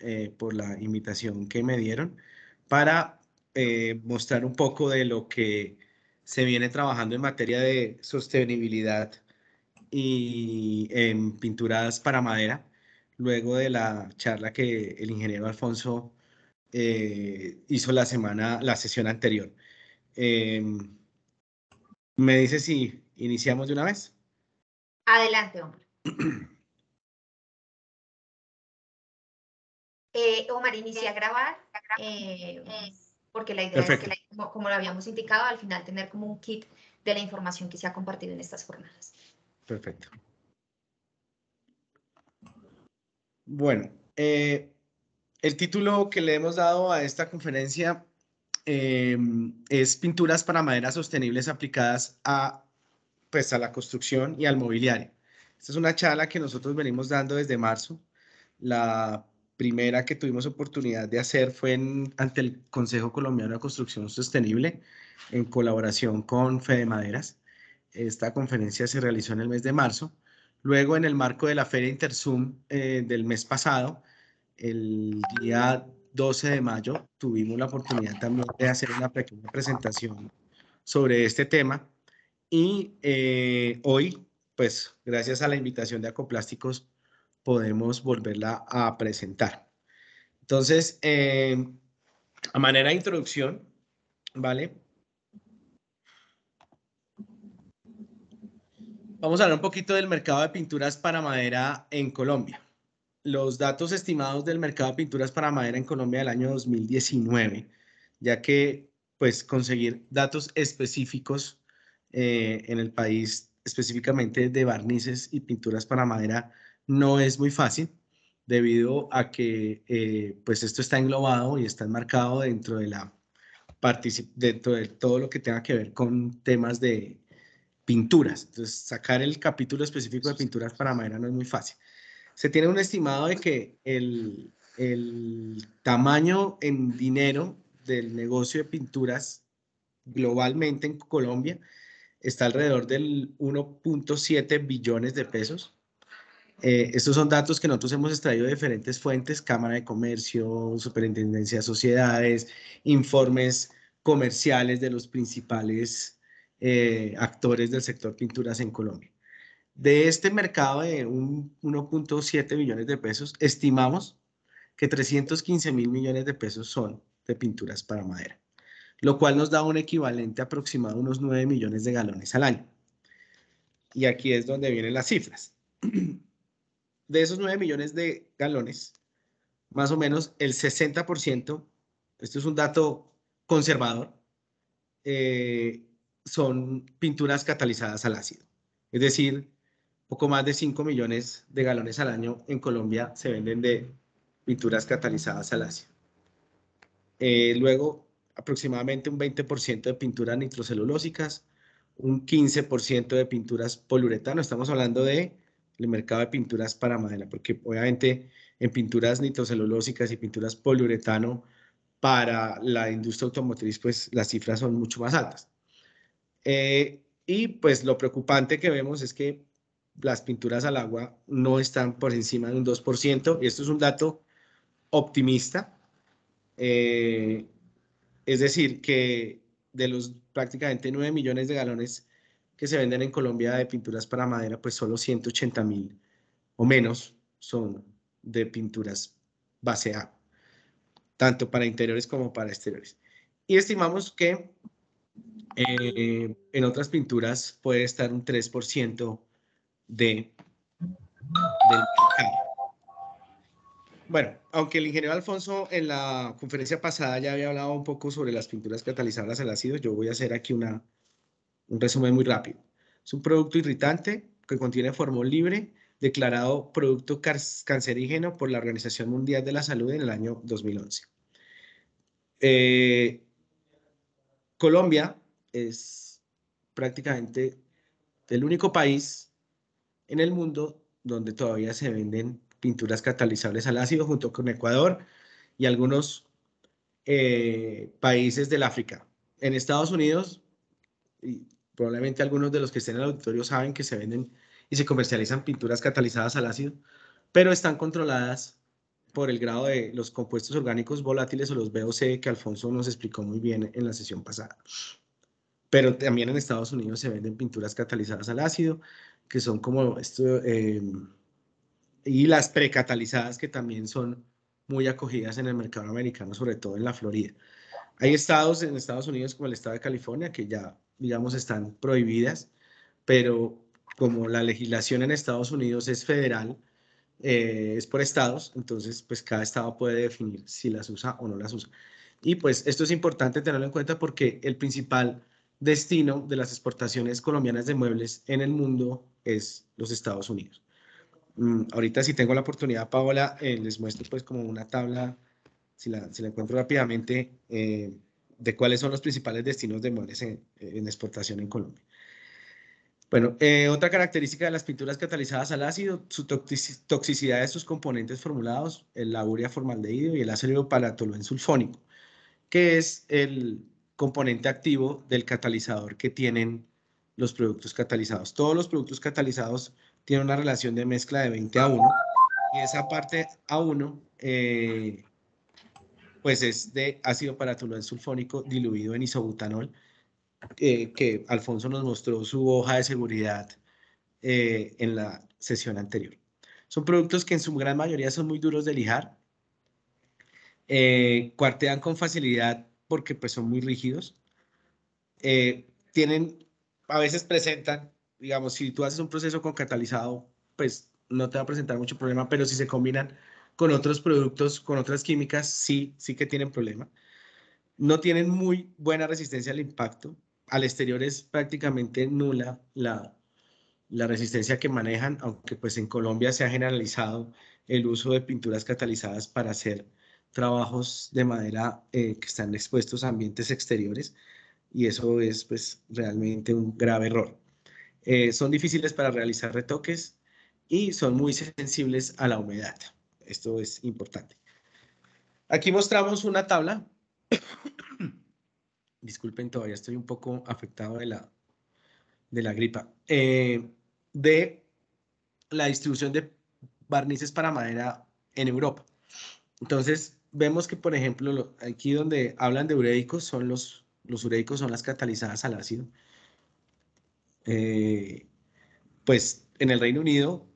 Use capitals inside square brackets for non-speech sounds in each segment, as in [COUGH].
Eh, por la invitación que me dieron para eh, mostrar un poco de lo que se viene trabajando en materia de sostenibilidad y en pinturas para madera, luego de la charla que el ingeniero Alfonso eh, hizo la semana, la sesión anterior. Em, ¿Me dice si iniciamos de una vez? Adelante, hombre. [CLEARS THROAT] Eh, Omar, inicia a eh, grabar, eh, porque la idea es que, como, lo habíamos indicado, al final tener como un kit de la información que se ha compartido en estas jornadas. Perfecto. Bueno, el título que le hemos dado a esta conferencia em, es Pinturas para maderas sostenibles aplicadas a, pues, a la construcción y al mobiliario. Esta es una charla que nosotros venimos dando desde marzo. La primera que tuvimos oportunidad de hacer fue en, ante el Consejo Colombiano de Construcción Sostenible en colaboración con Fede Maderas. Esta conferencia se realizó en el mes de marzo. Luego, en el marco de la Feria Intersum eh, del mes pasado, el día 12 de mayo, tuvimos la oportunidad también de hacer una pequeña presentación sobre este tema. Y eh, hoy, pues gracias a la invitación de Acoplásticos, podemos volverla a presentar. Entonces, eh, a manera de introducción, ¿vale? Vamos a hablar un poquito del mercado de pinturas para madera en Colombia. Los datos estimados del mercado de pinturas para madera en Colombia del año 2019, ya que pues conseguir datos específicos eh, en el país, específicamente de barnices y pinturas para madera, no es muy fácil debido a que eh, pues esto está englobado y está enmarcado dentro de la dentro de todo lo que tenga que ver con temas de pinturas. Entonces, sacar el capítulo específico de pinturas para madera no es muy fácil. Se tiene un estimado de que el, el tamaño en dinero del negocio de pinturas globalmente en Colombia está alrededor del 1.7 billones de pesos eh, estos son datos que nosotros hemos extraído de diferentes fuentes, Cámara de Comercio, Superintendencia de Sociedades, informes comerciales de los principales eh, actores del sector pinturas en Colombia. De este mercado de 1.7 millones de pesos, estimamos que 315 mil millones de pesos son de pinturas para madera, lo cual nos da un equivalente aproximado a unos 9 millones de galones al año. Y aquí es donde vienen las cifras. [CLEARS THROAT] de esos 9 millones de galones, más o menos el 60%, esto es un dato conservador, eh, son pinturas catalizadas al ácido. Es decir, poco más de 5 millones de galones al año en Colombia se venden de pinturas catalizadas al ácido. Eh, luego, aproximadamente un 20% de pinturas nitrocelulósicas, un 15% de pinturas poliuretano. Estamos hablando de el mercado de pinturas para madera, porque obviamente en pinturas nitrocelulósicas y pinturas poliuretano para la industria automotriz, pues las cifras son mucho más altas. Eh, y pues lo preocupante que vemos es que las pinturas al agua no están por encima de un 2%, y esto es un dato optimista. Eh, es decir, que de los prácticamente 9 millones de galones que se venden en Colombia de pinturas para madera, pues solo 180 mil o menos son de pinturas base A, tanto para interiores como para exteriores. Y estimamos que eh, en otras pinturas puede estar un 3% de, del mercado. Bueno, aunque el ingeniero Alfonso en la conferencia pasada ya había hablado un poco sobre las pinturas catalizadas al ácido, yo voy a hacer aquí una, un resumen muy rápido. Es un producto irritante que contiene formol libre, declarado producto cancerígeno por la Organización Mundial de la Salud en el año 2011. Eh, Colombia es prácticamente el único país en el mundo donde todavía se venden pinturas catalizables al ácido junto con Ecuador y algunos eh, países del África. En Estados Unidos, probablemente algunos de los que estén en el auditorio saben que se venden y se comercializan pinturas catalizadas al ácido, pero están controladas por el grado de los compuestos orgánicos volátiles o los VOC que Alfonso nos explicó muy bien en la sesión pasada. Pero también en Estados Unidos se venden pinturas catalizadas al ácido, que son como esto, eh, y las precatalizadas que también son muy acogidas en el mercado americano, sobre todo en la Florida. Hay estados en Estados Unidos como el estado de California que ya digamos, están prohibidas, pero como la legislación en Estados Unidos es federal, eh, es por estados, entonces pues cada estado puede definir si las usa o no las usa. Y pues esto es importante tenerlo en cuenta porque el principal destino de las exportaciones colombianas de muebles en el mundo es los Estados Unidos. Mm, ahorita si tengo la oportunidad, Paola, eh, les muestro pues como una tabla, si la, encuentro rápidamente, eh, de cuáles son los principales destinos de muebles en, exportación en Colombia. Bueno, eh, otra característica de las pinturas catalizadas al ácido, su toxicidad de sus componentes formulados, el laburia formaldehído y el ácido palatoluen sulfónico, que es el componente activo del catalizador que tienen los productos catalizados. Todos los productos catalizados tienen una relación de mezcla de 20 a 1 y esa parte a 1 pues es de ácido paratonal sulfónico diluido en isobutanol, eh, que Alfonso nos mostró su hoja de seguridad eh, en la sesión anterior. Son productos que en su gran mayoría son muy duros de lijar, eh, cuartean con facilidad porque pues son muy rígidos, tienen, a veces presentan, digamos, si tú haces un proceso con catalizado, pues no te va a presentar mucho problema, pero si se combinan con otros productos, con otras químicas, sí, sí que tienen problema. No tienen muy buena resistencia al impacto. Al exterior es prácticamente nula la, la resistencia que manejan, aunque pues en Colombia se ha generalizado el uso de pinturas catalizadas para hacer trabajos de madera eh, que están expuestos a ambientes exteriores y eso es pues realmente un grave error. Eh, son difíciles para realizar retoques y son muy sensibles a la humedad. Esto es importante. Aquí mostramos una tabla. [COUGHS] Disculpen, todavía estoy un poco afectado de la, de la gripa. Eh, de la distribución de barnices para madera en Europa. Entonces, vemos que, por ejemplo, aquí donde hablan de ureicos, son los, los urédicos son las catalizadas al ácido. Eh, pues en el Reino Unido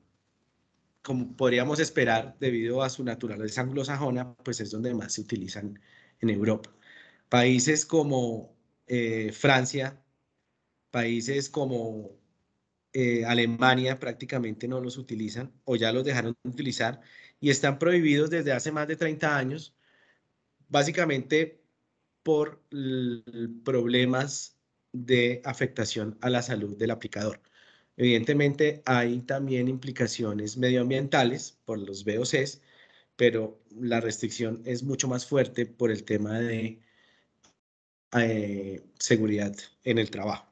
como podríamos esperar debido a su naturaleza anglosajona, pues es donde más se utilizan en Europa. Países como eh, Francia, países como eh, Alemania prácticamente no los utilizan o ya los dejaron de utilizar y están prohibidos desde hace más de 30 años, básicamente por problemas de afectación a la salud del aplicador. Evidentemente hay también implicaciones medioambientales por los VOCs, pero la restricción es mucho más fuerte por el tema de eh, seguridad en el trabajo.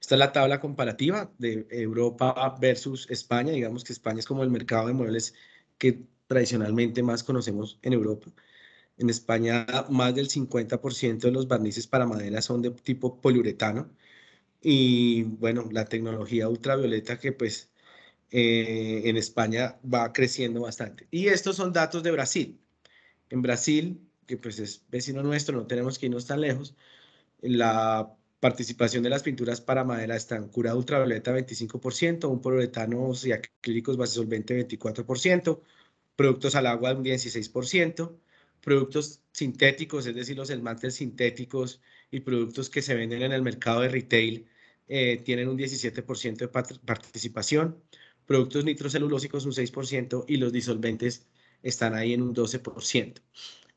Esta es la tabla comparativa de Europa versus España. Digamos que España es como el mercado de muebles que tradicionalmente más conocemos en Europa. En España, más del 50% de los barnices para madera son de tipo poliuretano, y bueno, la tecnología ultravioleta que pues eh, en España va creciendo bastante. Y estos son datos de Brasil. En Brasil, que pues es vecino nuestro, no tenemos que irnos tan lejos, la participación de las pinturas para madera están cura ultravioleta 25%, un poliuretanos y acrílicos base solvente 24%, productos al agua un 16%, productos sintéticos, es decir, los esmaltes sintéticos y productos que se venden en el mercado de retail eh, tienen un 17% de participación, productos nitrocelulósicos un 6% y los disolventes están ahí en un 12%.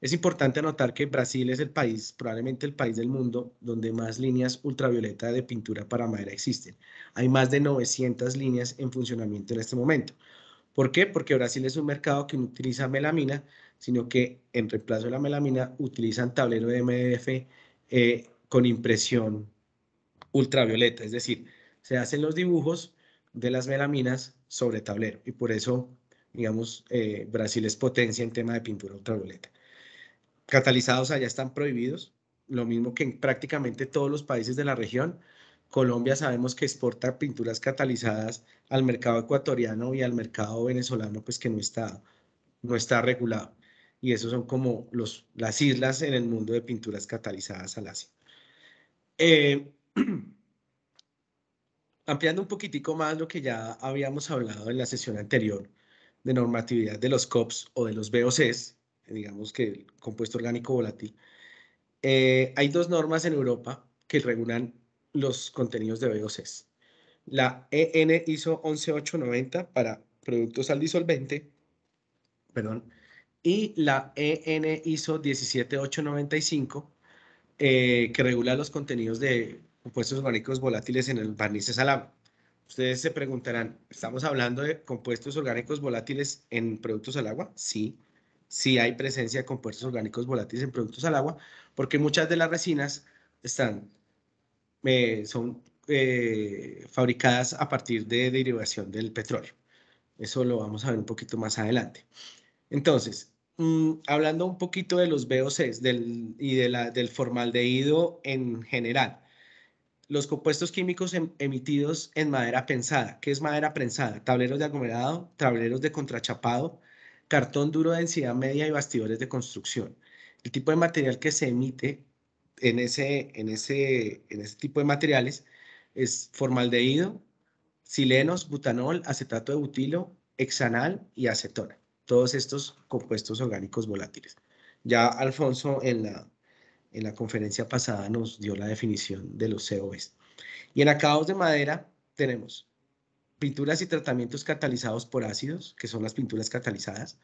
Es importante notar que Brasil es el país, probablemente el país del mundo, donde más líneas ultravioleta de pintura para madera existen. Hay más de 900 líneas en funcionamiento en este momento. ¿Por qué? Porque Brasil es un mercado que utiliza melamina, sino que en reemplazo de la melamina utilizan tablero de MDF eh, con impresión ultravioleta, es decir, se hacen los dibujos de las melaminas sobre tablero y por eso, digamos, eh, Brasil es potencia en tema de pintura ultravioleta. Catalizados allá están prohibidos, lo mismo que en prácticamente todos los países de la región. Colombia sabemos que exporta pinturas catalizadas al mercado ecuatoriano y al mercado venezolano, pues que no está, no está regulado y esos son como los, las islas en el mundo de pinturas catalizadas al ácido. Eh, [CLEARS THROAT] ampliando un poquitico más lo que ya habíamos hablado en la sesión anterior de normatividad de los COPs o de los VOCs, digamos que el compuesto orgánico volátil, eh, hay dos normas en Europa que regulan los contenidos de VOCs. La EN ISO 11890 para productos al disolvente, perdón, y la EN ISO 17895, que regula los contenidos de compuestos orgánicos volátiles en el barniz al agua. Ustedes se preguntarán, ¿estamos hablando de compuestos orgánicos volátiles en productos al agua? Sí, sí hay presencia de compuestos orgánicos volátiles en productos al agua, porque muchas de las resinas están, eh, son eh, fabricadas a partir de derivación del petróleo. Eso lo vamos a ver un poquito más adelante. Entonces, mm, hablando un poquito de los VOCs del, y de del formaldehído en general, los compuestos químicos em, emitidos en madera pensada. ¿Qué es madera prensada, Tableros de aglomerado, tableros de contrachapado, cartón duro de densidad media y bastidores de construcción. El tipo de material que se emite en ese, en ese tipo de materiales es formaldehído, silenos, butanol, acetato de butilo, hexanal y acetona todos estos compuestos orgánicos volátiles. Ya Alfonso en la, en la conferencia pasada nos dio la definición de los COVs. Y en acabados de madera tenemos pinturas y tratamientos catalizados por ácidos, que son las pinturas catalizadas,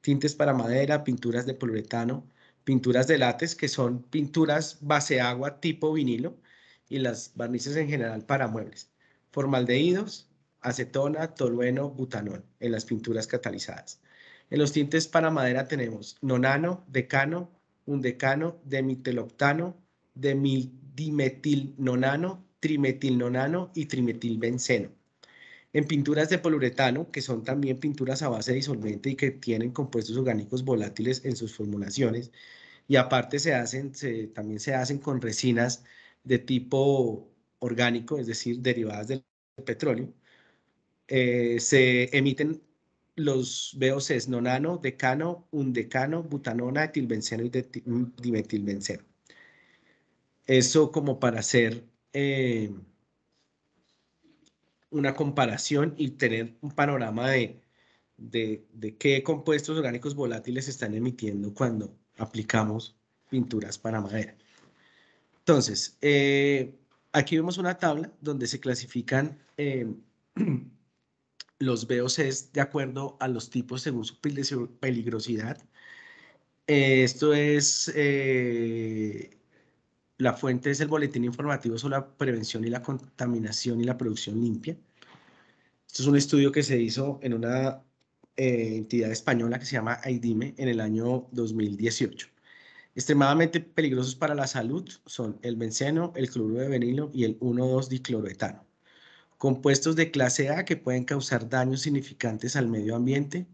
tintes para madera, pinturas de poliuretano, pinturas de látex, que son pinturas base agua tipo vinilo, y las barnices en general para muebles, formaldehídos, acetona, tolueno, butanol en las pinturas catalizadas. En los tintes para madera tenemos nonano, decano, undecano, demiteloctano, dimetilnonano, trimetilnonano y trimetilbenceno. En pinturas de poliuretano, que son también pinturas a base de disolvente y que tienen compuestos orgánicos volátiles en sus formulaciones, y aparte se hacen, también se hacen con resinas de tipo orgánico, es decir, derivadas del petróleo, eh, se emiten los VOCs nonano, decano, undecano, butanona, etilbenceno y mm, dimetilbenceno. Eso como para hacer eh, una comparación y tener un panorama de, de, qué compuestos orgánicos volátiles están emitiendo cuando aplicamos pinturas para madera. Entonces, eh, aquí vemos una tabla donde se clasifican eh, los VOCs de acuerdo a los tipos según su peligrosidad. Eh, esto es, eh, la fuente es el Boletín Informativo sobre la Prevención y la Contaminación y la Producción Limpia. Esto es un estudio que se hizo en una eh, entidad española que se llama AIDIME en el año 2018. Extremadamente peligrosos para la salud son el benceno, el cloruro de benilo y el 12 dicloroetano compuestos de clase A que pueden causar daños significantes al medio ambiente,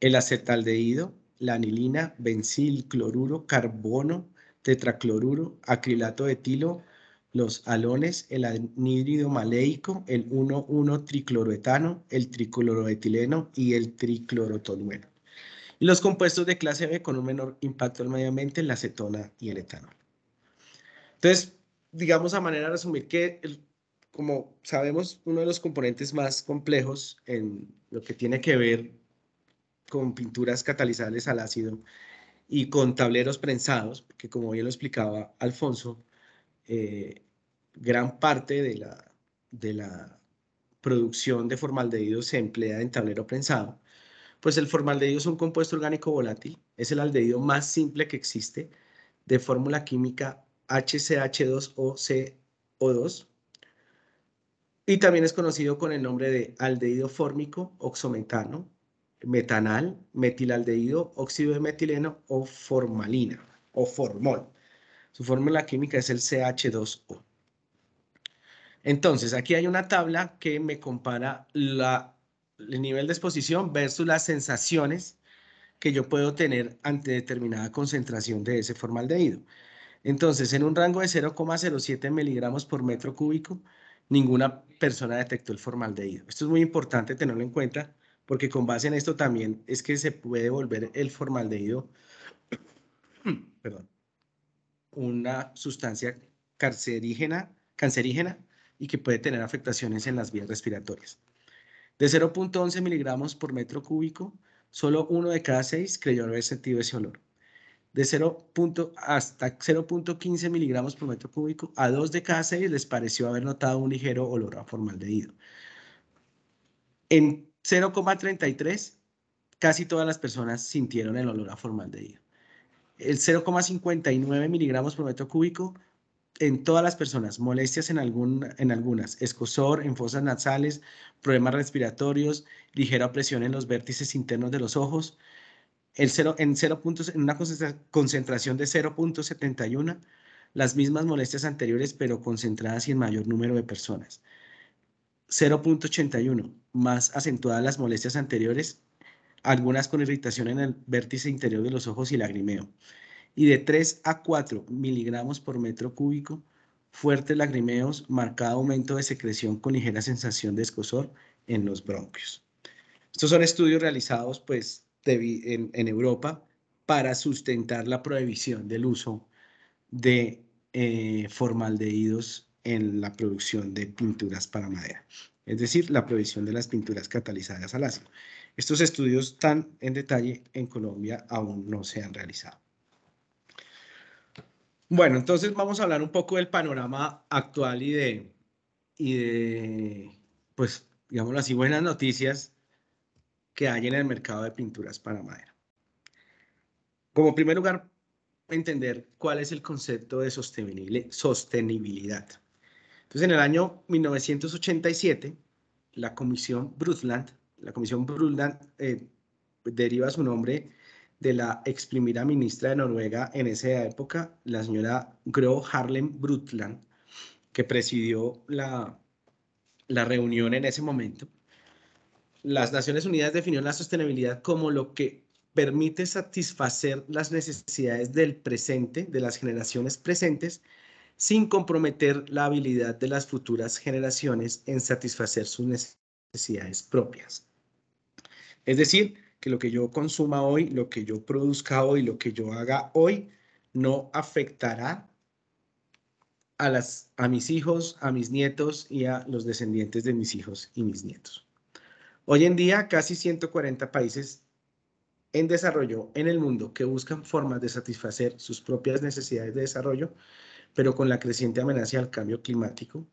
el acetaldehído, la anilina, benzil, cloruro, carbono, tetracloruro, acrilato de etilo, los alones, el anhídrido maleico, el 1,1-tricloroetano, el tricloroetileno y el triclorotolueno. Y los compuestos de clase B con un menor impacto al medio ambiente, la acetona y el etanol. Entonces, digamos a manera de resumir que como sabemos, uno de los componentes más complejos en lo que tiene que ver con pinturas catalizables al ácido y con tableros prensados, que como ya lo explicaba Alfonso, eh, gran parte de la, de la producción de formaldehído se emplea en tablero prensado, pues el formaldehído es un compuesto orgánico volátil, es el aldehído más simple que existe, de fórmula química HCH2OCO2, y también es conocido con el nombre de aldehído fórmico, oxometano, metanal, metilaldehído, óxido de metileno o formalina o formol. Su fórmula química es el CH2O. Entonces, aquí hay una tabla que me compara el nivel de exposición versus las sensaciones que yo puedo tener ante determinada concentración de ese formaldehído. Entonces, en un rango de 0,07 miligramos por metro cúbico, ninguna persona detectó el formaldehído. Esto es muy importante tenerlo en cuenta porque con base en esto también es que se puede volver el formaldehído [CLEARS THROAT] perdón, una sustancia cancerígena, cancerígena y que puede tener afectaciones en las vías respiratorias. De 0.11 miligramos por metro cúbico, solo uno de cada seis creyó haber sentido ese olor de 0. hasta 0.15 miligramos por metro cúbico a 2 de cada 6 les pareció haber notado un ligero olor a formaldehído. En 0,33 casi todas las personas sintieron el olor a formaldehído. El 0,59 miligramos por metro cúbico en todas las personas, molestias en, algún, en algunas, escosor en fosas nasales, problemas respiratorios, ligera presión en los vértices internos de los ojos, en, puntos, en una concentración de 0.71, las mismas molestias anteriores, pero concentradas y en mayor número de personas. 0.81, más acentuadas las molestias anteriores, algunas con irritación en el vértice interior de los ojos y lagrimeo. Y de 3 a 4 miligramos por metro cúbico, fuertes lagrimeos, marcado aumento de secreción con ligera sensación de escosor en los bronquios. Estos son estudios realizados pues en, Europa para sustentar la prohibición del uso de eh, formaldehídos en la producción de pinturas para madera, es decir, la prohibición de las pinturas catalizadas al ácido. Estos estudios tan en detalle en Colombia aún no se han realizado. Bueno, entonces vamos a hablar un poco del panorama actual y de, y de pues, digámoslo así, buenas noticias que hay en el mercado de pinturas para madera. Como primer lugar, entender cuál es el concepto de sostenibilidad. Entonces, en el año 1987, la Comisión Brundtland, la Comisión Brundtland eh, deriva su nombre de la ex ministra de Noruega en esa época, la señora Gro Harlem Brundtland, que presidió la, la reunión en ese momento las Naciones Unidas definió la sostenibilidad como lo que permite satisfacer las necesidades del presente, de las generaciones presentes, sin comprometer la habilidad de las futuras generaciones en satisfacer sus necesidades propias. Es decir, que lo que yo consuma hoy, lo que yo produzca hoy, lo que yo haga hoy, no afectará a, las, a mis hijos, a mis nietos y a los descendientes de mis hijos y mis nietos. Hoy en día, casi 140 países en desarrollo en el mundo que buscan formas de satisfacer sus propias necesidades de desarrollo, pero con la creciente amenaza al cambio climático,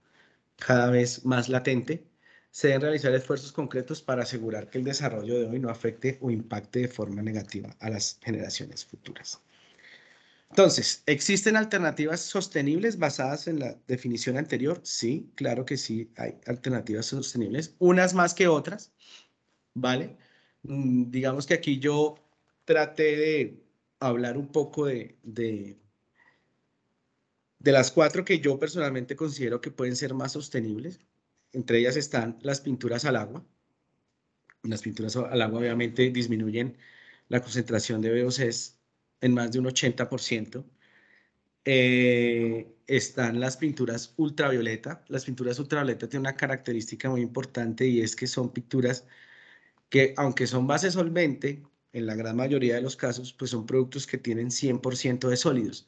cada vez más latente, se deben realizar esfuerzos concretos para asegurar que el desarrollo de hoy no afecte o impacte de forma negativa a las generaciones futuras. Entonces, ¿existen alternativas sostenibles basadas en la definición anterior? Sí, claro que sí, hay alternativas sostenibles, unas más que otras, ¿vale? Mm, digamos que aquí yo traté de hablar un poco de, de, las cuatro que yo personalmente considero que pueden ser más sostenibles. Entre ellas están las pinturas al agua. Las pinturas al agua obviamente disminuyen la concentración de VOCs en más de un 80%. Eh, están las pinturas ultravioleta. Las pinturas ultravioleta tienen una característica muy importante y es que son pinturas que, aunque son base solvente, en la gran mayoría de los casos, pues son productos que tienen 100% de sólidos.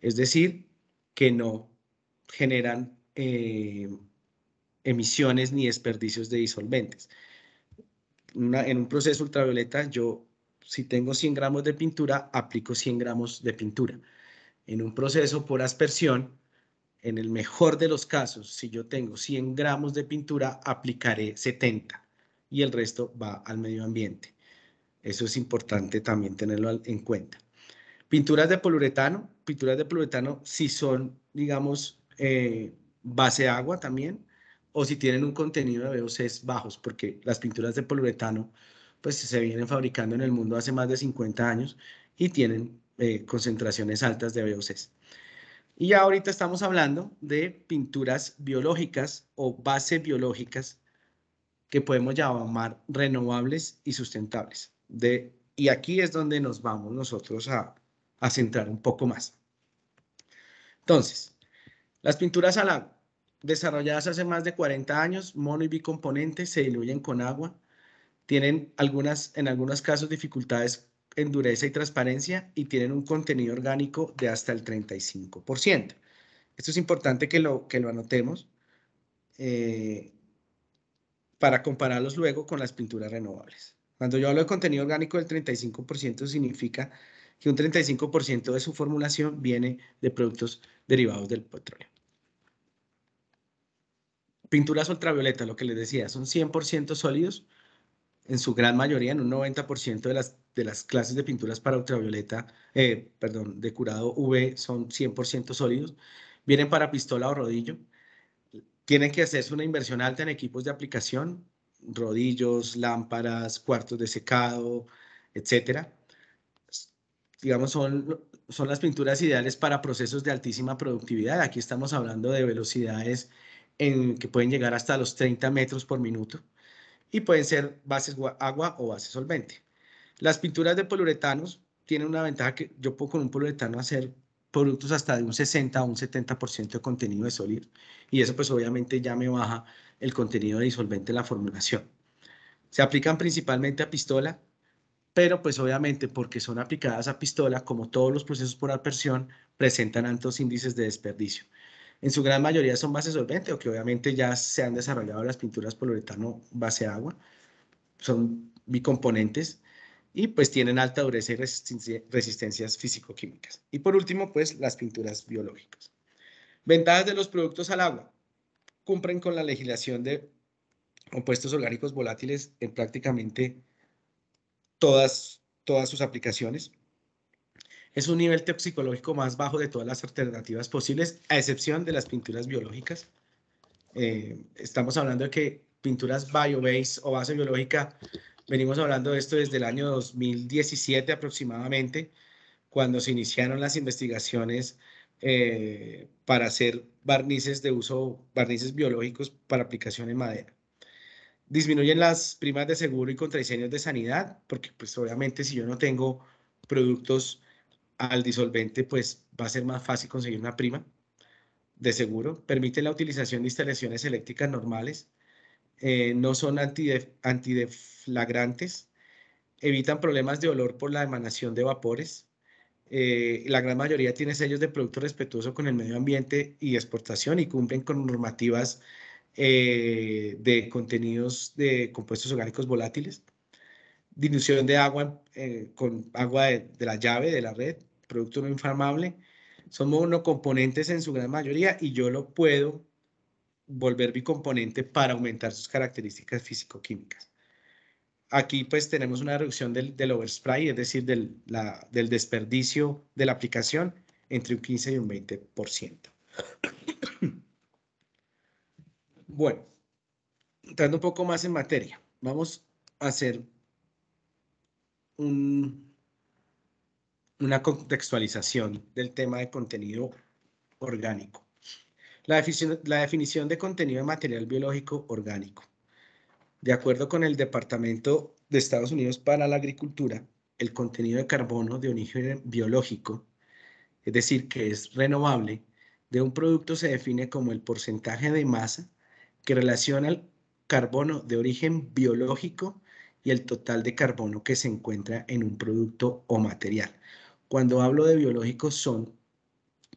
Es decir, que no generan eh, emisiones ni desperdicios de disolventes. en un proceso ultravioleta yo si tengo 100 gramos de pintura, aplico 100 gramos de pintura. En un proceso por aspersión, en el mejor de los casos, si yo tengo 100 gramos de pintura, aplicaré 70 y el resto va al medio ambiente. Eso es importante también tenerlo en cuenta. Pinturas de poliuretano, pinturas de poliuretano si son, digamos, eh, base agua también, o si tienen un contenido de VOCs bajos, porque las pinturas de poliuretano pues se vienen fabricando en el mundo hace más de 50 años y tienen eh, concentraciones altas de VOCs. Y ya ahorita estamos hablando de pinturas biológicas o bases biológicas que podemos llamar renovables y sustentables. De, y aquí es donde nos vamos nosotros a, a centrar un poco más. Entonces, las pinturas a agua, desarrolladas hace más de 40 años, mono y bicomponente, se diluyen con agua, tienen algunas, en algunos casos dificultades en dureza y transparencia y tienen un contenido orgánico de hasta el 35%. Esto es importante que lo, que lo anotemos eh, para compararlos luego con las pinturas renovables. Cuando yo hablo de contenido orgánico del 35% significa que un 35% de su formulación viene de productos derivados del petróleo. Pinturas ultravioletas, lo que les decía, son 100% sólidos en su gran mayoría, en un 90% de las, de las clases de pinturas para ultravioleta, eh, perdón, de curado UV son 100% sólidos, vienen para pistola o rodillo, tienen que hacerse una inversión alta en equipos de aplicación, rodillos, lámparas, cuartos de secado, etcétera. Digamos, son, son las pinturas ideales para procesos de altísima productividad. Aquí estamos hablando de velocidades en que pueden llegar hasta los 30 metros por minuto y pueden ser bases agua o bases solvente. Las pinturas de poliuretanos tienen una ventaja que yo puedo con un poliuretano hacer productos hasta de un 60 a un 70% de contenido de sólido y eso pues obviamente ya me baja el contenido de disolvente en la formulación. Se aplican principalmente a pistola, pero pues obviamente porque son aplicadas a pistola, como todos los procesos por apersión, presentan altos índices de desperdicio en su gran mayoría son base solvente o que obviamente ya se han desarrollado las pinturas poliuretano base agua, son bicomponentes y pues tienen alta dureza y resistencias físico-químicas. Y por último, pues las pinturas biológicas. Ventajas de los productos al agua. Cumplen con la legislación de compuestos orgánicos volátiles en prácticamente todas, todas sus aplicaciones. Es un nivel toxicológico más bajo de todas las alternativas posibles, a excepción de las pinturas biológicas. Eh, estamos hablando de que pinturas biobase o base biológica, venimos hablando de esto desde el año 2017 aproximadamente, cuando se iniciaron las investigaciones eh, para hacer barnices de uso, barnices biológicos para aplicación en madera. Disminuyen las primas de seguro y contradiseños de sanidad, porque pues obviamente si yo no tengo productos al disolvente, pues va a ser más fácil conseguir una prima, de seguro. Permite la utilización de instalaciones eléctricas normales. Eh, no son antideflagrantes. Evitan problemas de olor por la emanación de vapores. Eh, la gran mayoría tiene sellos de producto respetuoso con el medio ambiente y exportación y cumplen con normativas eh, de contenidos de compuestos orgánicos volátiles dilución de agua eh, con agua de, de, la llave, de la red, producto no inflamable. Son monocomponentes en su gran mayoría y yo lo puedo volver bicomponente para aumentar sus características físico-químicas. Aquí pues tenemos una reducción del, del overspray, es decir, del, la, del desperdicio de la aplicación entre un 15 y un 20%. Bueno, entrando un poco más en materia, vamos a hacer una contextualización del tema de contenido orgánico. La definición, la definición de contenido de material biológico orgánico. De acuerdo con el Departamento de Estados Unidos para la Agricultura, el contenido de carbono de origen biológico, es decir, que es renovable, de un producto se define como el porcentaje de masa que relaciona el carbono de origen biológico y el total de carbono que se encuentra en un producto o material. Cuando hablo de biológicos son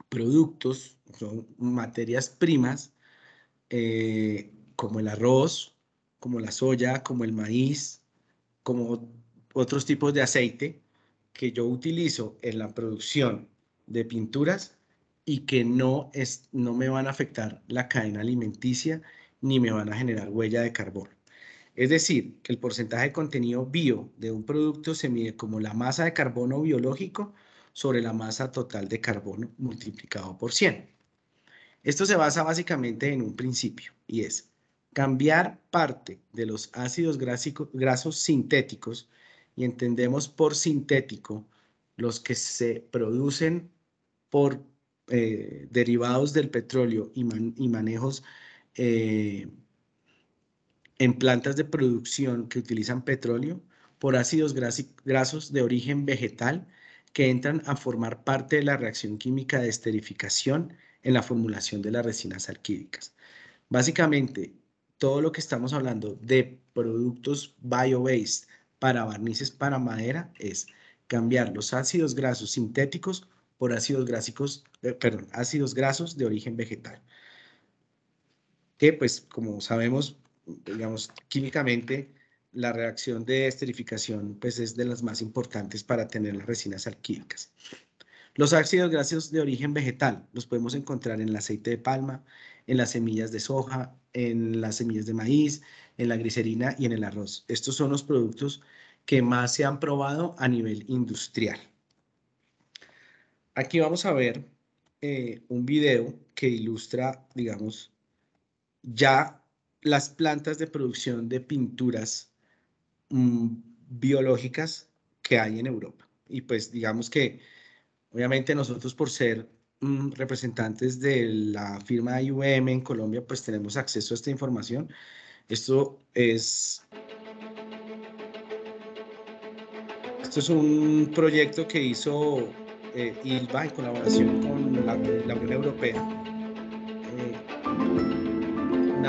productos, son materias primas, eh, como el arroz, como la soya, como el maíz, como otros tipos de aceite que yo utilizo en la producción de pinturas y que no, es, no me van a afectar la cadena alimenticia ni me van a generar huella de carbono. Es decir, que el porcentaje de contenido bio de un producto se mide como la masa de carbono biológico sobre la masa total de carbono multiplicado por 100. Esto se basa básicamente en un principio y es cambiar parte de los ácidos grasos sintéticos y entendemos por sintético los que se producen por eh, derivados del petróleo y, manejos eh, en plantas de producción que utilizan petróleo por ácidos grasos de origen vegetal que entran a formar parte de la reacción química de esterificación en la formulación de las resinas alquídicas. Básicamente, todo lo que estamos hablando de productos bio-based para barnices para madera es cambiar los ácidos grasos sintéticos por ácidos, grásicos, eh, perdón, ácidos grasos de origen vegetal. Que pues como sabemos digamos, químicamente, la reacción de esterificación pues, es de las más importantes para tener las resinas alquílicas. Los ácidos grasos de origen vegetal los podemos encontrar en el aceite de palma, en las semillas de soja, en las semillas de maíz, en la glicerina y en el arroz. Estos son los productos que más se han probado a nivel industrial. Aquí vamos a ver eh, un video que ilustra, digamos, ya las plantas de producción de pinturas mm, biológicas que hay en Europa. Y pues digamos que obviamente nosotros por ser mm, representantes de la firma IUM en Colombia, pues tenemos acceso a esta información. Esto es... Esto es un proyecto que hizo eh, ILVA en colaboración con la Unión Europea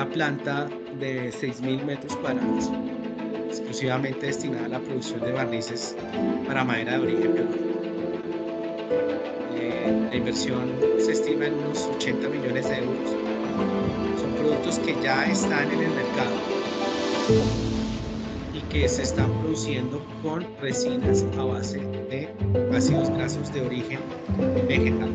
una planta de 6.000 metros cuadrados, exclusivamente destinada a la producción de barnices para madera de origen biológico. Eh, la inversión se estima en unos 80 millones de euros. Son productos que ya están en el mercado y que se están produciendo con resinas a base de ácidos grasos de origen vegetal.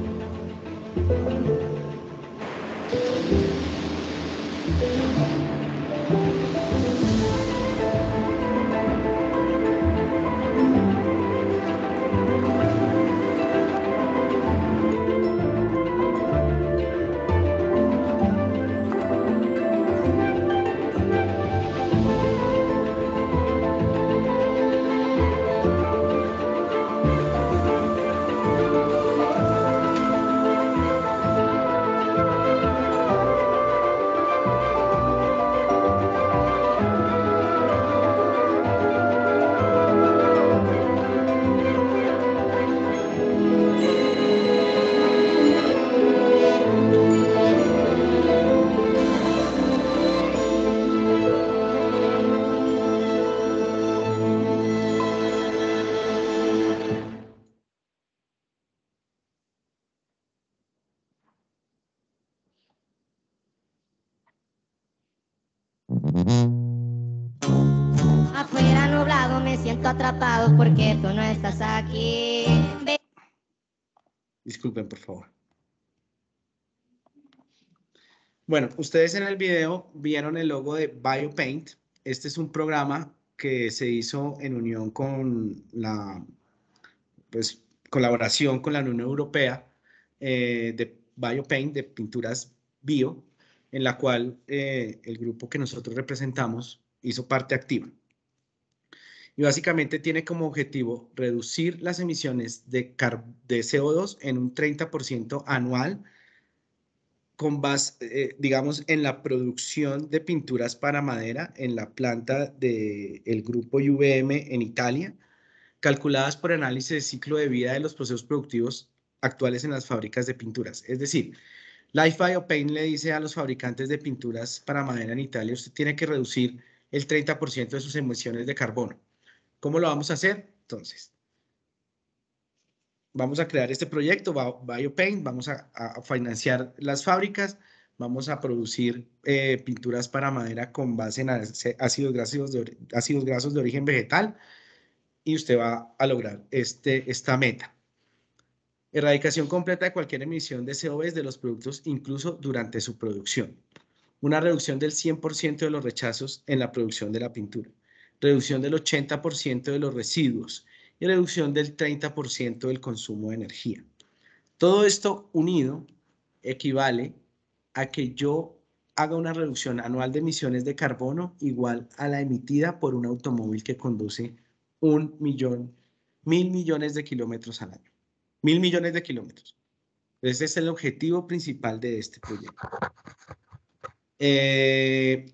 atrapados porque tú no estás aquí. Disculpen, por favor. Bueno, ustedes en el video vieron el logo de BioPaint. Este es un programa que se hizo en unión con la pues, colaboración con la Unión Europea eh, de BioPaint, de pinturas bio, en la cual eh, el grupo que nosotros representamos hizo parte activa y básicamente tiene como objetivo reducir las emisiones de, CO2 en un 30% anual con base, eh, digamos, en la producción de pinturas para madera en la planta del grupo UVM en Italia, calculadas por análisis de ciclo de vida de los procesos productivos actuales en las fábricas de pinturas. Es decir, Life BioPaint le dice a los fabricantes de pinturas para madera en Italia, usted tiene que reducir el 30% de sus emisiones de carbono. ¿Cómo lo vamos a hacer? Entonces, vamos a crear este proyecto, BioPaint, vamos a, financiar las fábricas, vamos a producir eh, pinturas para madera con base en ácidos grasos, de, origen vegetal y usted va a lograr este, esta meta. Erradicación completa de cualquier emisión de CO2 de los productos, incluso durante su producción. Una reducción del 100% de los rechazos en la producción de la pintura reducción del 80% de los residuos y reducción del 30% del consumo de energía. Todo esto unido equivale a que yo haga una reducción anual de emisiones de carbono igual a la emitida por un automóvil que conduce un millón, mil millones de kilómetros al año. Mil millones de kilómetros. Ese es el objetivo principal de este proyecto. Eh,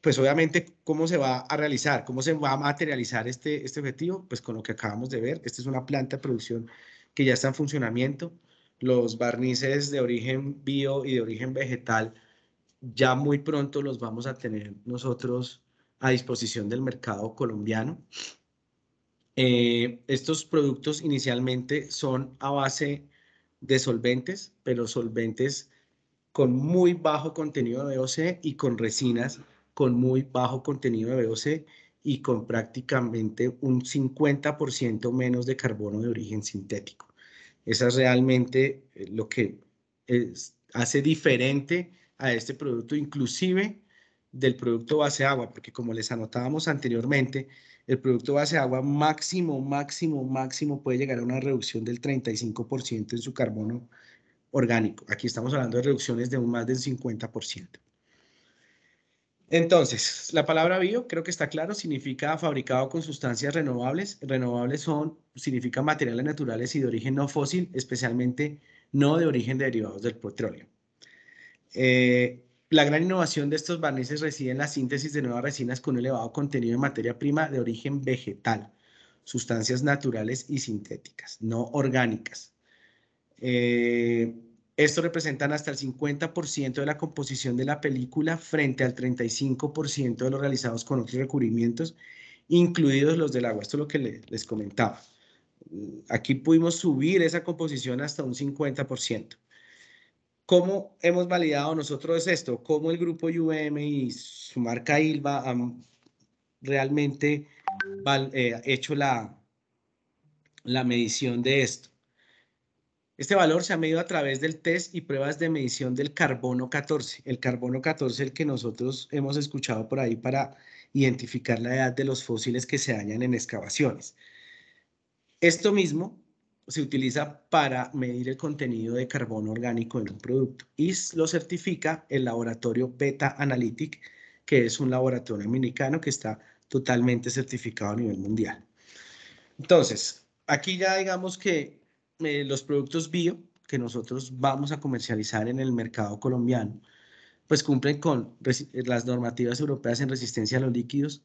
pues obviamente, ¿cómo se va a realizar? ¿Cómo se va a materializar este, este objetivo? Pues con lo que acabamos de ver, esta es una planta de producción que ya está en funcionamiento, los barnices de origen bio y de origen vegetal, ya muy pronto los vamos a tener nosotros a disposición del mercado colombiano. Eh, estos productos inicialmente son a base de solventes, pero solventes con muy bajo contenido de OC y con resinas con muy bajo contenido de VOC y con prácticamente un 50% menos de carbono de origen sintético. Esa es realmente eh, lo que hace diferente a este producto, inclusive del producto base agua, porque como les anotábamos anteriormente, el producto base agua máximo, máximo, máximo puede llegar a una reducción del 35% en su carbono orgánico. Aquí estamos hablando de reducciones de un más del 50%. Entonces, la palabra bio, creo que está claro, significa fabricado con sustancias renovables. Renovables son, significa materiales naturales y de origen no fósil, especialmente no de origen derivados del petróleo. Eh, la gran innovación de estos barnices reside en la síntesis de nuevas resinas con un elevado contenido de materia prima de origen vegetal, sustancias naturales y sintéticas, no orgánicas. Eh, estos representan hasta el 50% de la composición de la película frente al 35% de los realizados con otros recubrimientos, incluidos los del agua. Esto es lo que les comentaba. Aquí pudimos subir esa composición hasta un 50%. ¿Cómo hemos validado nosotros esto? ¿Cómo el grupo IUM y su marca ILVA han realmente eh, hecho la, la medición de esto? Este valor se ha medido a través del test y pruebas de medición del carbono 14. El carbono 14, el que nosotros hemos escuchado por ahí para identificar la edad de los fósiles que se dañan en excavaciones. Esto mismo se utiliza para medir el contenido de carbono orgánico en un producto y lo certifica el laboratorio Beta Analytic, que es un laboratorio dominicano que está totalmente certificado a nivel mundial. Entonces, aquí ya digamos que eh, los productos bio que nosotros vamos a comercializar en el mercado colombiano, pues cumplen con las normativas europeas en resistencia a los líquidos,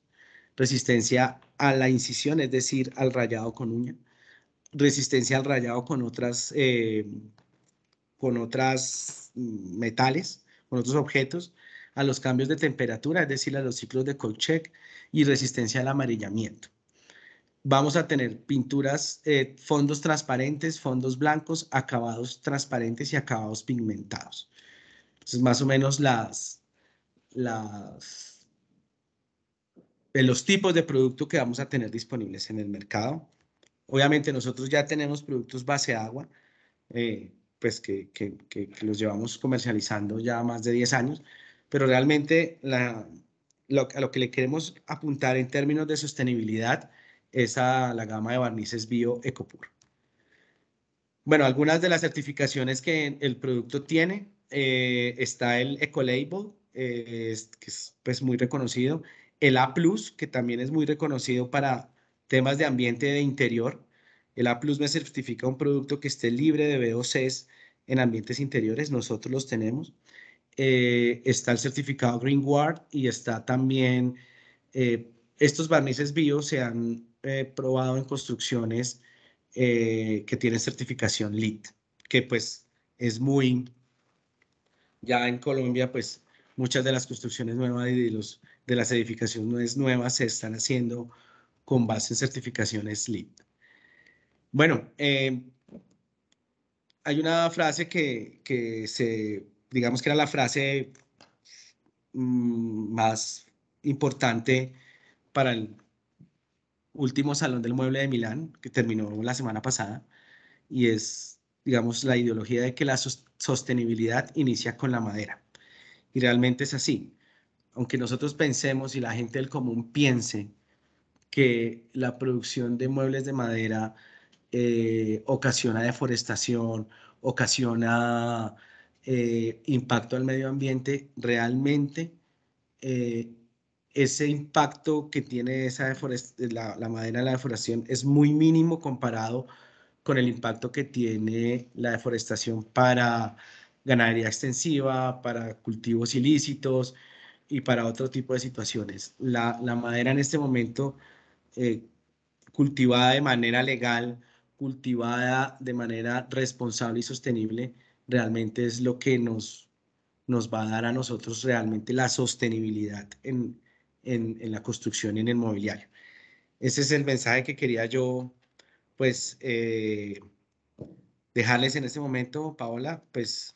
resistencia a la incisión, es decir, al rayado con uña, resistencia al rayado con otras, eh, con otras mm, metales, con otros objetos, a los cambios de temperatura, es decir, a los ciclos de check y resistencia al amarillamiento vamos a tener pinturas, eh, fondos transparentes, fondos blancos, acabados transparentes y acabados pigmentados. Entonces, más o menos las, las, eh, los tipos de producto que vamos a tener disponibles en el mercado. Obviamente nosotros ya tenemos productos base agua, eh, pues que, que, los llevamos comercializando ya más de 10 años, pero realmente lo, a lo que le queremos apuntar en términos de sostenibilidad esa la gama de barnices Bio Ecopur. Bueno, algunas de las certificaciones que el producto tiene, eh, está el Ecolabel, eh, que es pues, muy reconocido, el A+, que también es muy reconocido para temas de ambiente de interior. El A+, me certifica un producto que esté libre de VOCs en ambientes interiores, nosotros los tenemos. Eh, está el certificado Green y está también, estos barnices bio se han probado en construcciones eh, que tienen certificación LEED, que pues es muy, ya en Colombia pues muchas de las construcciones nuevas y de, los, de las edificaciones nuevas se están haciendo con base en certificaciones LIT. Bueno, eh, hay una frase que, se, digamos que era la frase mm, más importante para el último Salón del Mueble de Milán, que terminó la semana pasada, y es, digamos, la ideología de que la sostenibilidad inicia con la madera. Y realmente es así. Aunque nosotros pensemos y la gente del común piense que la producción de muebles de madera eh, ocasiona deforestación, ocasiona eh, impacto al medio ambiente, realmente eh, ese impacto que tiene esa la, la, madera en la deforestación es muy mínimo comparado con el impacto que tiene la deforestación para ganadería extensiva, para cultivos ilícitos y para otro tipo de situaciones. La, madera en este momento, eh, cultivada de manera legal, cultivada de manera responsable y sostenible, realmente es lo que nos, nos va a dar a nosotros realmente la sostenibilidad en, en, la construcción y en el mobiliario. Ese es el mensaje que quería yo, pues, eh, dejarles en este momento. Paola, pues,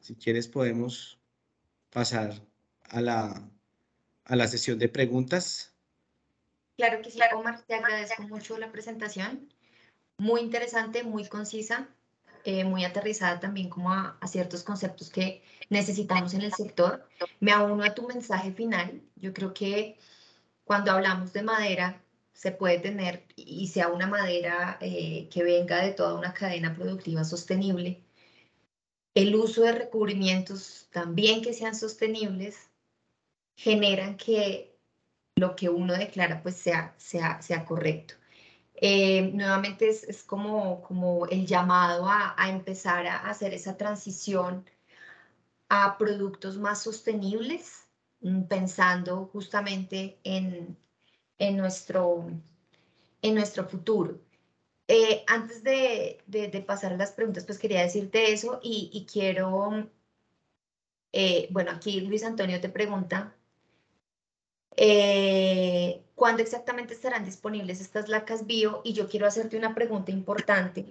si quieres podemos pasar a la, a la sesión de preguntas. Claro que sí, Omar, te agradezco mucho la presentación. Muy interesante, muy concisa. Eh, muy aterrizada también como a, ciertos conceptos que necesitamos en el sector. Me uno a tu mensaje final. Yo creo que cuando hablamos de madera, se puede tener y sea una madera eh, que venga de toda una cadena productiva sostenible. El uso de recubrimientos también que sean sostenibles generan que lo que uno declara pues sea, sea, sea correcto. Eh, nuevamente es, como, como el llamado a, empezar a hacer esa transición a productos más sostenibles, mm, pensando justamente en, nuestro, en nuestro futuro. Eh, antes de, pasar a las preguntas, pues quería decirte eso y, quiero, eh, bueno, aquí Luis Antonio te pregunta, ¿Cuándo exactamente estarán disponibles estas lacas bio? Y yo quiero hacerte una pregunta importante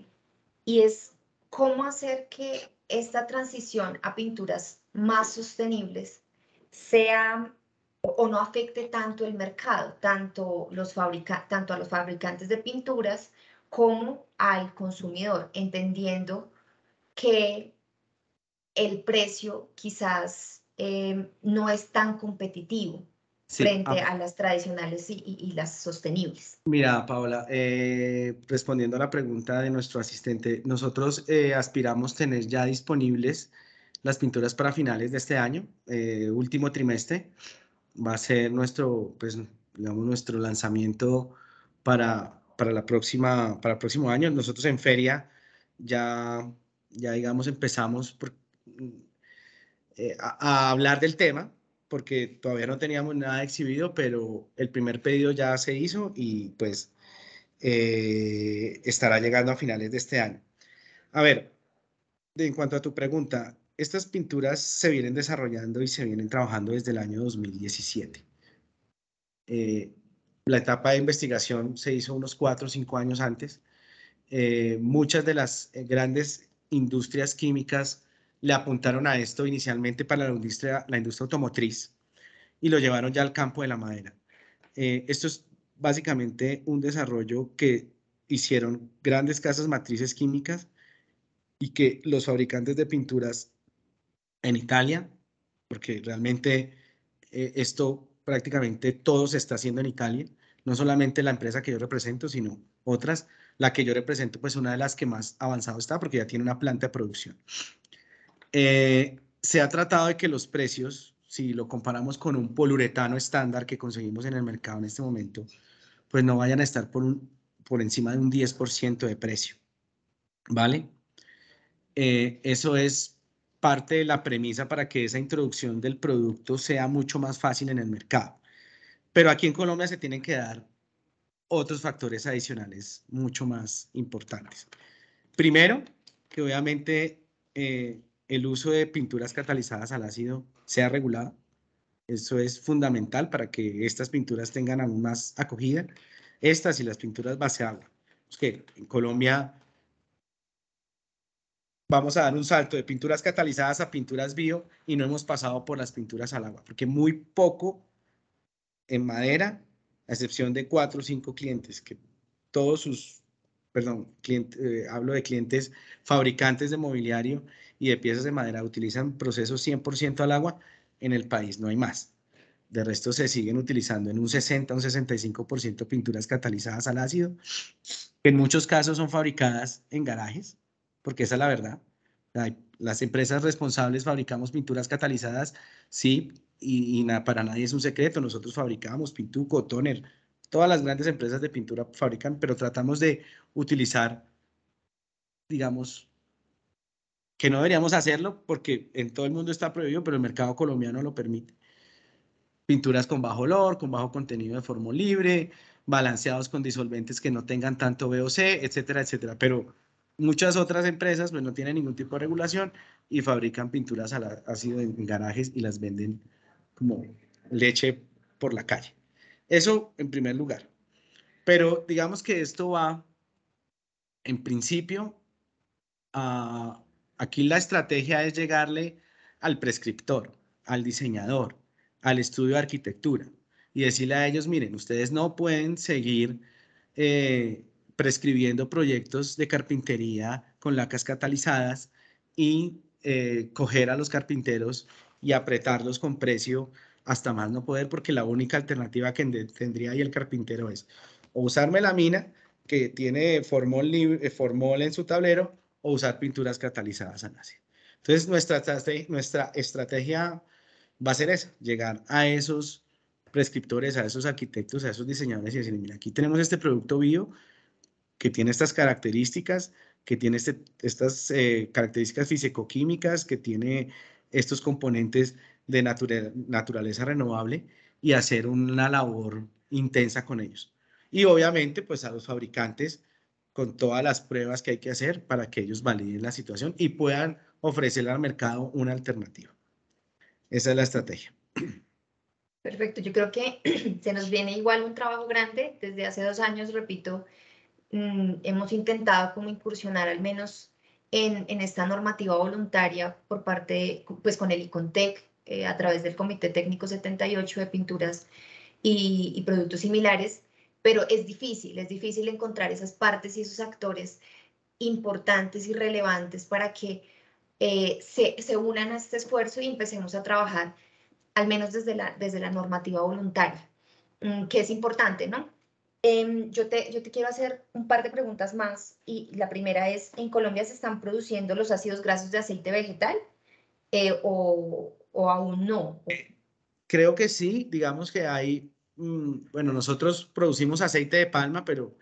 y es, ¿cómo hacer que esta transición a pinturas más sostenibles sea o no afecte tanto el mercado, tanto, los fabrica, tanto a los fabricantes de pinturas como al consumidor, entendiendo que el precio quizás eh, no es tan competitivo frente ah. a, las tradicionales y, las sostenibles. Mira, Paola, eh, respondiendo a la pregunta de nuestro asistente, nosotros eh, aspiramos tener ya disponibles las pinturas para finales de este año, eh, último trimestre. Va a ser nuestro, pues, digamos, nuestro lanzamiento para, para, la próxima, para el próximo año. Nosotros en feria ya, ya digamos, empezamos a hablar del tema porque todavía no teníamos nada exhibido, pero el primer pedido ya se hizo y pues eh, estará llegando a finales de este año. A ver, en cuanto a tu pregunta, estas pinturas se vienen desarrollando y se vienen trabajando desde el año 2017. Eh, la etapa de investigación se hizo unos cuatro o cinco años antes. Eh, muchas de las grandes industrias químicas le apuntaron a esto inicialmente para la industria, la industria automotriz y lo llevaron ya al campo de la madera. Eh, esto es básicamente un desarrollo que hicieron grandes casas matrices químicas y que los fabricantes de pinturas en Italia, porque realmente eh, esto prácticamente todo se está haciendo en Italia, no solamente la empresa que yo represento, sino otras. La que yo represento, pues una de las que más avanzado está, porque ya tiene una planta de producción. Eh, se ha tratado de que los precios, si lo comparamos con un poliuretano estándar que conseguimos en el mercado en este momento, pues no vayan a estar por, por encima de un 10% de precio. ¿Vale? Eh, eso es parte de la premisa para que esa introducción del producto sea mucho más fácil en el mercado. Pero aquí en Colombia se tienen que dar otros factores adicionales mucho más importantes. Primero, que obviamente eh, el uso de pinturas catalizadas al ácido sea regulado. Eso es fundamental para que estas pinturas tengan aún más acogida. Estas y las pinturas base agua. que en Colombia vamos a dar un salto de pinturas catalizadas a pinturas bio y no hemos pasado por las pinturas al agua, porque muy poco en madera, a excepción de cuatro o cinco clientes, que todos sus, perdón, eh, hablo de clientes fabricantes de mobiliario y de piezas de madera utilizan procesos 100% al agua, en el país no hay más. De resto se siguen utilizando en un 60, un 65% pinturas catalizadas al ácido, que en muchos casos son fabricadas en garajes, porque esa es la verdad. Las empresas responsables fabricamos pinturas catalizadas, sí, y, nada para nadie es un secreto. Nosotros fabricamos Pintuco, Toner, todas las grandes empresas de pintura fabrican, pero tratamos de utilizar, digamos, que no deberíamos hacerlo porque en todo el mundo está prohibido, pero el mercado colombiano lo permite. Pinturas con bajo olor, con bajo contenido de formo libre, balanceados con disolventes que no tengan tanto VOC, etcétera, etcétera. Pero muchas otras empresas pues no tienen ningún tipo de regulación y fabrican pinturas a ácido en garajes y las venden como leche por la calle. Eso en primer lugar. Pero digamos que esto va en principio a Aquí la estrategia es llegarle al prescriptor, al diseñador, al estudio de arquitectura y decirle a ellos, miren, ustedes no pueden seguir eh, prescribiendo proyectos de carpintería con lacas catalizadas y eh, coger a los carpinteros y apretarlos con precio hasta más no poder, porque la única alternativa que tendría ahí el carpintero es o usarme la mina que tiene formol eh, en su tablero o usar pinturas catalizadas al ácido. Entonces, nuestra, nuestra estrategia va a ser esa, llegar a esos prescriptores, a esos arquitectos, a esos diseñadores y decir, mira, aquí tenemos este producto bio que tiene estas características, que tiene este, estas eh, características fisicoquímicas, que tiene estos componentes de naturaleza renovable y hacer una labor intensa con ellos. Y obviamente, pues a los fabricantes con todas las pruebas que hay que hacer para que ellos validen la situación y puedan ofrecerle al mercado una alternativa. Esa es la estrategia. Perfecto, yo creo que [CLEARS THROAT] se nos viene igual un trabajo grande. Desde hace dos años, repito, mm, hemos intentado como incursionar al menos en, esta normativa voluntaria por parte, pues con el ICONTEC, eh, a través del Comité Técnico 78 de Pinturas y Productos Similares, pero es difícil, es difícil encontrar esas partes y esos actores importantes y relevantes para que eh, se, se, unan a este esfuerzo y empecemos a trabajar, al menos desde la, desde la normativa voluntaria, mm, que es importante, ¿no? Em, yo, te, yo te quiero hacer un par de preguntas más y la primera es, ¿en Colombia se están produciendo los ácidos grasos de aceite vegetal eh, o, o aún no? Eh, creo que sí, digamos que hay Mm, bueno, nosotros producimos aceite de palma, pero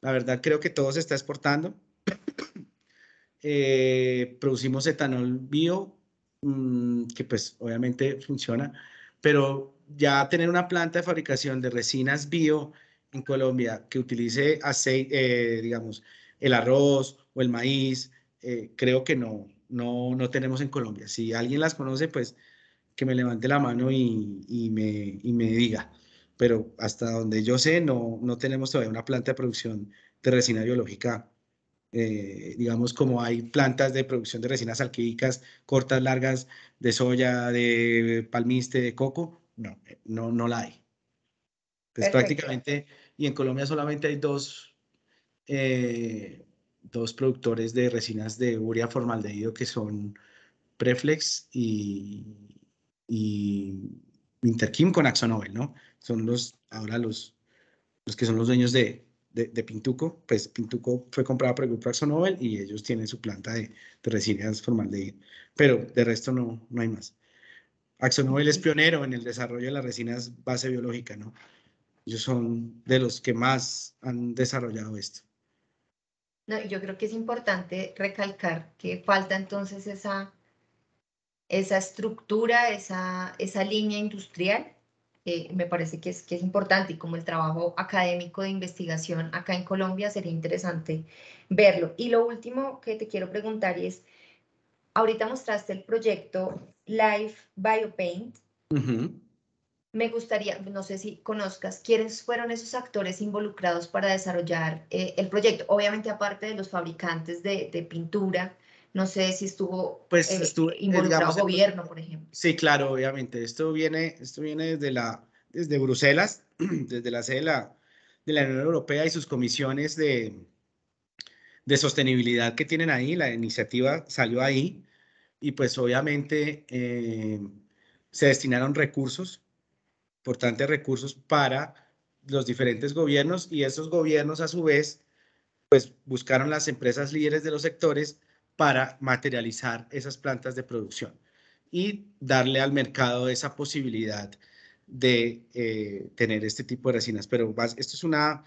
la verdad creo que todo se está exportando. [COUGHS] Eh, producimos etanol bio, mm, que pues obviamente funciona, pero ya tener una planta de fabricación de resinas bio en Colombia que utilice aceite, eh, digamos, el arroz o el maíz, eh, creo que no, no, tenemos en Colombia. Si alguien las conoce, pues que me levante la mano y me diga pero hasta donde yo sé, no, no tenemos todavía una planta de producción de resina biológica. Eh, digamos, como hay plantas de producción de resinas alquídicas cortas, largas, de soya, de palmiste, de coco, no, no, no la hay. Es pues prácticamente, y en Colombia solamente hay dos, eh, dos productores de resinas de urea formaldehído que son Preflex y, y Interkim con Axonobel, ¿no? Son los, ahora los, los que son los dueños de, de, Pintuco, pues Pintuco fue comprada por el grupo Axonobel y ellos tienen su planta de, de formal de pero de resto no, no hay más. Axonobel es pionero en el desarrollo de las resinas base biológica, ¿no? Ellos son de los que más han desarrollado esto. No, yo creo que es importante recalcar que falta entonces esa esa estructura, esa, esa línea industrial, eh, me parece que es, es importante y como el trabajo académico de investigación acá en Colombia sería interesante verlo. Y lo último que te quiero preguntar es, ahorita mostraste el proyecto Life Biopaint. Paint Me gustaría, no sé si conozcas, ¿quiénes fueron esos actores involucrados para desarrollar eh, el proyecto? Obviamente aparte de los fabricantes de, de pintura, no sé si estuvo, pues, eh, eh, involucrado el gobierno, por ejemplo. Sí, claro, obviamente. Esto viene, esto viene desde, la, desde Bruselas, [CLEARS THROAT] desde la sede de la, de Unión Europea y sus comisiones de, de sostenibilidad que tienen ahí. La iniciativa salió ahí y pues obviamente eh, se destinaron recursos, importantes recursos para los diferentes gobiernos y esos gobiernos a su vez pues buscaron las empresas líderes de los sectores para materializar esas plantas de producción y darle al mercado esa posibilidad de eh, tener este tipo de resinas. Pero esto es una,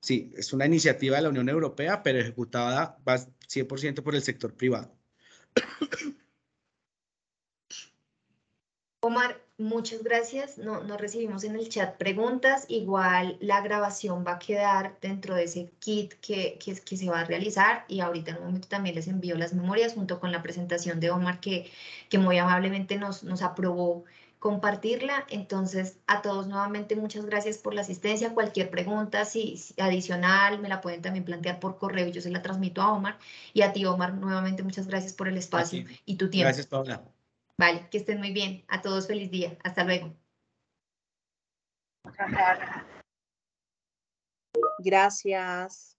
sí, es una iniciativa de la Unión Europea, pero ejecutada 100% por el sector privado. Omar, muchas gracias. No, recibimos en el chat preguntas. Igual la grabación va a quedar dentro de ese kit que, se va a realizar y ahorita en un momento también les envío las memorias junto con la presentación de Omar que, que muy amablemente nos, nos aprobó compartirla. Entonces, a todos nuevamente muchas gracias por la asistencia. Cualquier pregunta si, adicional me la pueden también plantear por correo yo se la transmito a Omar. Y a ti, Omar, nuevamente muchas gracias por el espacio y tu tiempo. Gracias, Paula. Vale, que estén muy bien. A todos feliz día. Hasta luego. Gracias.